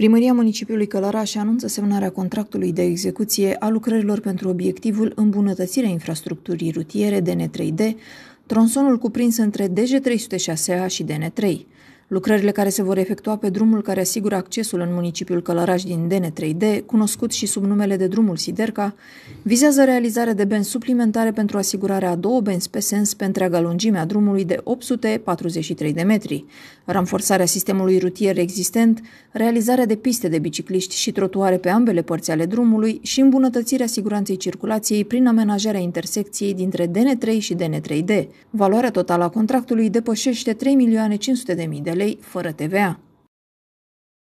Primăria Municipiului Călăraș anunță semnarea contractului de execuție a lucrărilor pentru obiectivul îmbunătățirea infrastructurii rutiere DN3D, tronsonul cuprins între DG306A și DN3. Lucrările care se vor efectua pe drumul care asigură accesul în municipiul Călăraș din DN3D, cunoscut și sub numele de drumul Siderca, vizează realizarea de benzi suplimentare pentru asigurarea a două benzi pe sens pe întreaga lungime a drumului de 843 de metri, ramforsarea sistemului rutier existent, realizarea de piste de bicicliști și trotuare pe ambele părți ale drumului și îmbunătățirea siguranței circulației prin amenajarea intersecției dintre DN3 și DN3D. Valoarea totală a contractului depășește 3.500.000 de lei lei fără TVA.